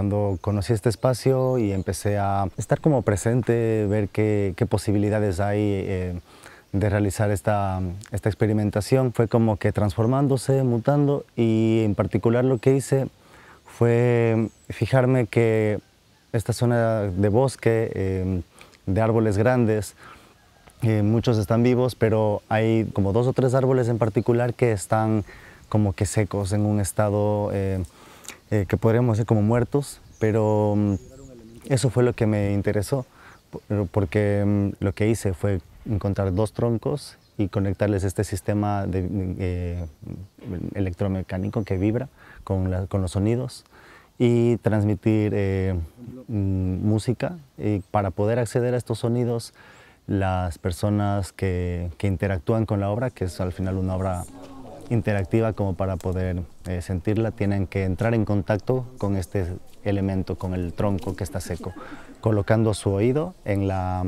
Cuando conocí este espacio y empecé a estar como presente, ver qué, posibilidades hay eh, de realizar esta, esta experimentación, fue como que transformándose, mutando y en particular lo que hice fue fijarme que esta zona de bosque, eh, de árboles grandes, eh, muchos están vivos, pero hay como dos o tres árboles en particular que están como que secos en un estado eh, que podríamos ser como muertos, pero mm, eso fue lo que me interesó, porque mm, lo que hice fue encontrar dos troncos y conectarles este sistema de, eh, electromecánico que vibra con, con, los sonidos y transmitir eh, mm, música. para poder acceder a estos sonidos, las personas que, que interactúan con la obra, que es al final una obra interactiva como para poder eh, sentirla, tienen que entrar en contacto con este elemento, con el tronco que está seco, colocando su oído en la,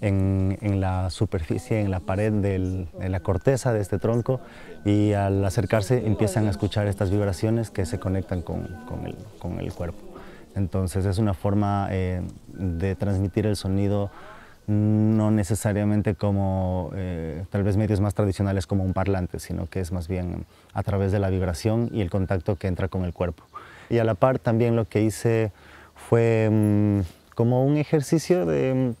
en, la superficie, en la pared de la corteza de este tronco y al acercarse empiezan a escuchar estas vibraciones que se conectan con, el, cuerpo. Entonces es una forma eh, de transmitir el sonido no necesariamente como eh, tal vez medios más tradicionales como un parlante, sino que es más bien a través de la vibración y el contacto que entra con el cuerpo. Y a la par también lo que hice fue mm, como un ejercicio de mm,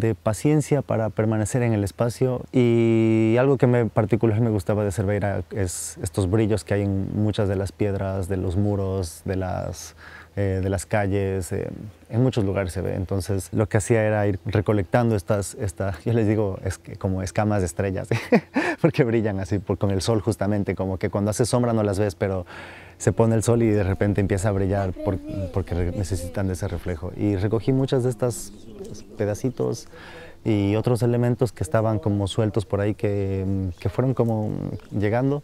de paciencia para permanecer en el espacio y algo que en particular me gustaba de Cerveira es estos brillos que hay en muchas de las piedras, de los muros, de las, eh, de las calles, eh, en muchos lugares se ve. Entonces lo que hacía era ir recolectando estas, estas yo les digo es como escamas de estrellas, porque brillan así por, con el sol justamente, como que cuando hace sombra no las ves, pero se pone el sol y de repente empieza a brillar porque necesitan de ese reflejo. Y recogí muchas de estas pedacitos y otros elementos que estaban como sueltos por ahí que, mm, que, fueron como llegando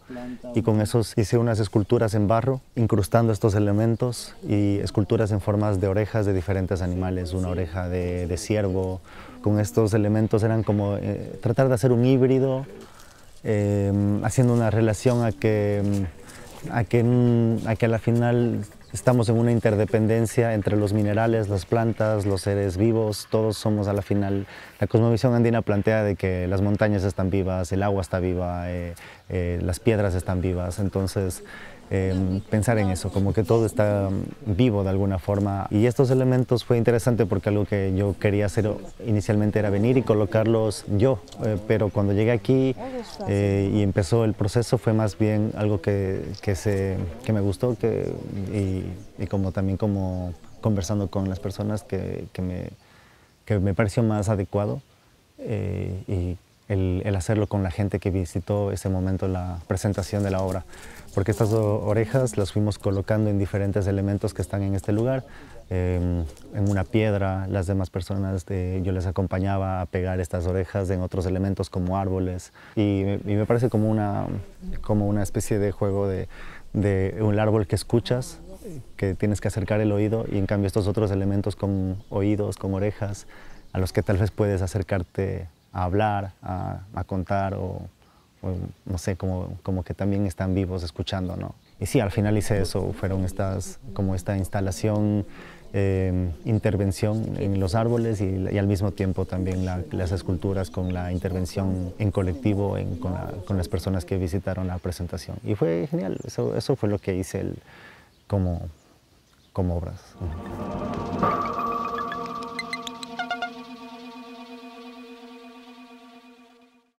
y con esos hice unas esculturas en barro incrustando estos elementos y esculturas en formas de orejas de diferentes animales, una oreja de, ciervo, con estos elementos eran como eh, tratar de hacer un híbrido, em, haciendo una relación a que mm, a que, a que la final estamos en una interdependencia entre los minerales, las plantas, los seres vivos, todos somos a la final. La cosmovisión andina plantea de que las montañas están vivas, el agua está viva, eh, eh, las piedras están vivas, entonces Em, pensar en eso, como que todo está vivo de alguna forma. Y estos elementos fue interesante porque algo que yo quería hacer inicialmente era venir y colocarlos yo, eh, pero cuando llegué aquí eh, y empezó el proceso fue más bien algo que, que, se, que me gustó que, y, como también como conversando con las personas que, que me, me pareció más adecuado eh, y el, hacerlo con la gente que visitó ese momento la presentación de la obra. Porque estas orejas las fuimos colocando en diferentes elementos que están en este lugar, em, en una piedra, las demás personas, de, yo les acompañaba a pegar estas orejas en otros elementos como árboles y, me parece como una, como una especie de juego de, un árbol que escuchas que tienes que acercar el oído y en cambio estos otros elementos con oídos, como orejas, a los que tal vez puedes acercarte a hablar, a, contar o, no sé, como, que también están vivos escuchando, ¿no? Y sí, al final hice eso, fueron estas, como esta instalación, em, intervención en los árboles y, al mismo tiempo también las esculturas con la intervención en colectivo con, las personas que visitaron la presentación. Y fue genial, eso, eso fue lo que hice el, como, como obras.